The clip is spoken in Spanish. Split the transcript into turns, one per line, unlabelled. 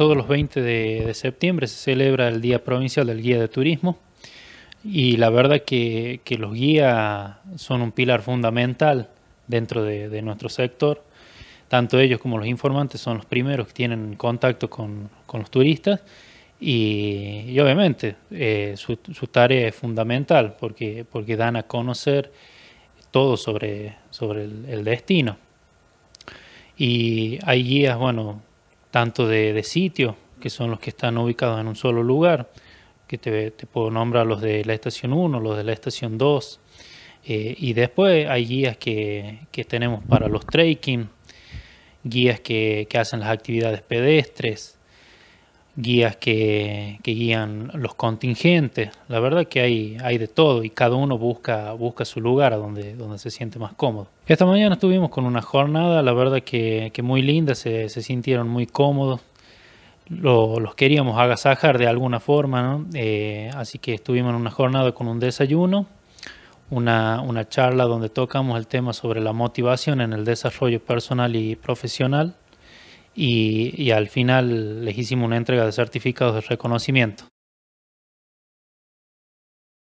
todos los 20 de, septiembre se celebra el Día Provincial del Guía de Turismo y la verdad que, los guías son un pilar fundamental dentro de, nuestro sector. Tanto ellos como los informantes son los primeros que tienen contacto con, los turistas y, obviamente eh, su, tarea es fundamental porque, porque dan a conocer todo sobre, sobre el, el destino. Y hay guías, bueno, tanto de, sitio, que son los que están ubicados en un solo lugar, que te, puedo nombrar los de la estación 1, los de la estación 2, eh, y después hay guías que, tenemos para los trekking, guías que, hacen las actividades pedestres, guías que, guían los contingentes. La verdad que hay, hay de todo y cada uno busca, busca su lugar a donde, donde se siente más cómodo. Esta mañana estuvimos con una jornada, la verdad que, que muy linda, se, sintieron muy cómodos. los queríamos agasajar de alguna forma, eh, así que estuvimos en una jornada con un desayuno, una charla donde tocamos el tema sobre la motivación en el desarrollo personal y profesional y, al final les hicimos una entrega de certificados de reconocimiento.